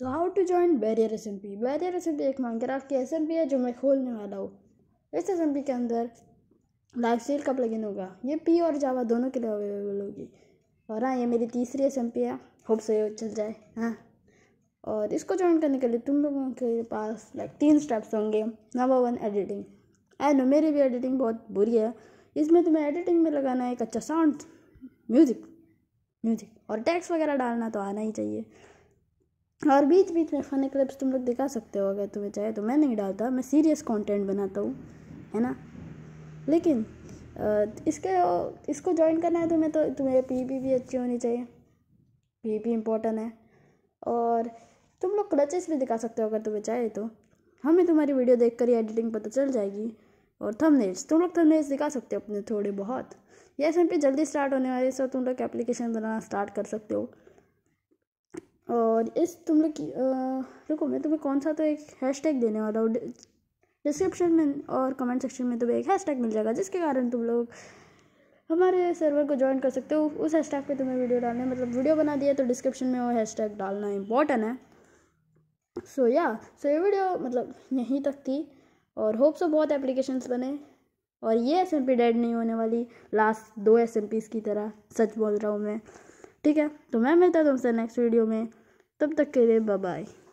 so how to join barrier S M P barrier S M P एक Minecraft की S M P है जो मैं खोलने वाला हूँ इस एस एम पी के अंदर लाइफ स्टील का प्लगिन होगा ये पी और जावा दोनों के लिए अवेलेबल होगी और हाँ ये मेरी तीसरी एस एम पी है होप से चल जाए हाँ और इसको ज्वाइन करने के लिए तुम लोगों के पास लाइक तीन स्टेप्स होंगे number one editing I know मेरी भी एडिटिंग बहुत बुरी है इसमें तुम्हें एडिटिंग में लगाना है एक अच्छा साउंड म्यूज़िक म्यूज़िक और टैक्स वगैरह डालना तो आना ही चाहिए और बीच बीच में फनी क्लिप्स तुम लोग दिखा सकते हो अगर तुम्हें चाहे तो मैं नहीं डालता मैं सीरियस कंटेंट बनाता हूँ है ना लेकिन इसके इसको ज्वाइन करना है तुम्हें तो, तो तुम्हें पी पी भी अच्छी होनी चाहिए पी पी इम्पोर्टेंट है और तुम लोग क्लचेस भी दिखा सकते हो अगर तुम्हें चाहे तो हमें तुम्हारी वीडियो देख कर ही एडिटिंग पता चल जाएगी और थंबनेल्स तुम लोग थंबनेल्स दिखा सकते हो अपने थोड़े बहुत ये एस जल्दी स्टार्ट होने वाले सो तुम लोग एप्लीकेशन बनाना स्टार्ट कर सकते हो और इस तुम लोग रुको मैं तुम्हें कौन सा तो एक हैश देने वाला हूँ डिस्क्रिप्शन में और कमेंट सेक्शन में तुम्हें एक हैश मिल जाएगा जिसके कारण तुम लोग हमारे सर्वर को ज्वाइन कर सकते हो उस हैशटैग पर तुम्हें वीडियो डालने मतलब वीडियो बना दिया तो डिस्क्रिप्शन में वो हैश टैग डालना इम्पॉर्टेंट है सो या सो ये वीडियो मतलब यहीं तक थी और होप सो बहुत एप्लीकेशंस बने और ये एस एम पी डेड नहीं होने वाली लास्ट दो एस एम पीज़ की तरह सच बोल रहा हूँ मैं ठीक है तो मैं मिलता हूँ तुमसे नेक्स्ट वीडियो में तब तक के लिए बाय